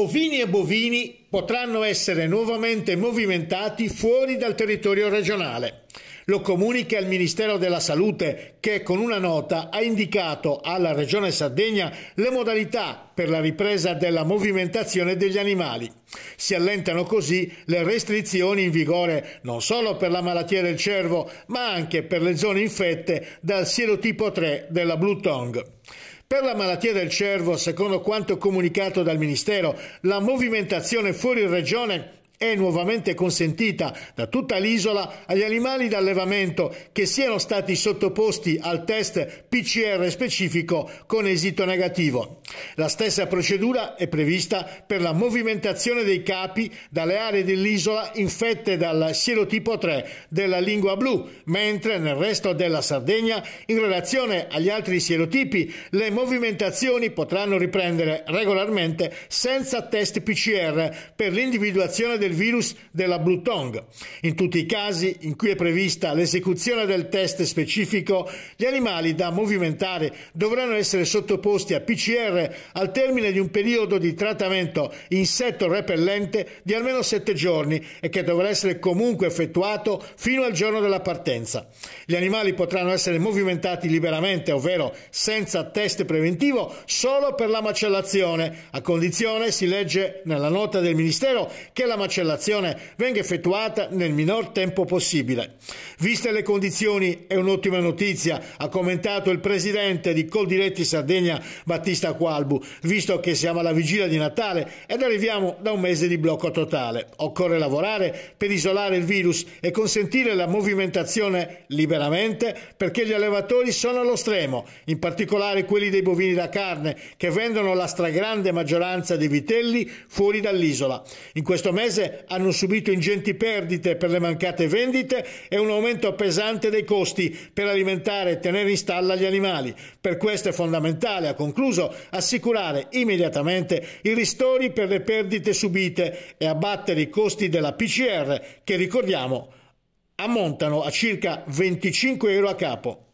ovini e bovini potranno essere nuovamente movimentati fuori dal territorio regionale. Lo comunica il Ministero della Salute che con una nota ha indicato alla Regione Sardegna le modalità per la ripresa della movimentazione degli animali. Si allentano così le restrizioni in vigore non solo per la malattia del cervo, ma anche per le zone infette dal sierotipo 3 della Blue Tongue. Per la malattia del cervo, secondo quanto comunicato dal Ministero, la movimentazione fuori regione è nuovamente consentita da tutta l'isola agli animali d'allevamento che siano stati sottoposti al test PCR specifico con esito negativo. La stessa procedura è prevista per la movimentazione dei capi dalle aree dell'isola infette dal sierotipo 3 della lingua blu, mentre nel resto della Sardegna, in relazione agli altri sierotipi, le movimentazioni potranno riprendere regolarmente senza test PCR per l'individuazione del del virus della Blue Tongue. In tutti i casi in cui è prevista l'esecuzione del test specifico, gli animali da movimentare dovranno essere sottoposti a PCR al termine di un periodo di trattamento insetto repellente di almeno 7 giorni e che dovrà essere comunque effettuato fino al giorno della partenza. Gli animali potranno essere movimentati liberamente, ovvero senza test preventivo, solo per la macellazione, a condizione, si legge nella nota del Ministero, che la macellazione cancellazione venga effettuata nel minor tempo possibile. Viste le condizioni è un'ottima notizia, ha commentato il presidente di Coldiretti Sardegna Battista Qualbu, visto che siamo alla vigilia di Natale ed arriviamo da un mese di blocco totale. Occorre lavorare per isolare il virus e consentire la movimentazione liberamente perché gli allevatori sono allo stremo, in particolare quelli dei bovini da carne che vendono la stragrande maggioranza dei vitelli fuori dall'isola. In questo mese hanno subito ingenti perdite per le mancate vendite e un aumento pesante dei costi per alimentare e tenere in stalla gli animali. Per questo è fondamentale, ha concluso, assicurare immediatamente i ristori per le perdite subite e abbattere i costi della PCR che ricordiamo ammontano a circa 25 euro a capo.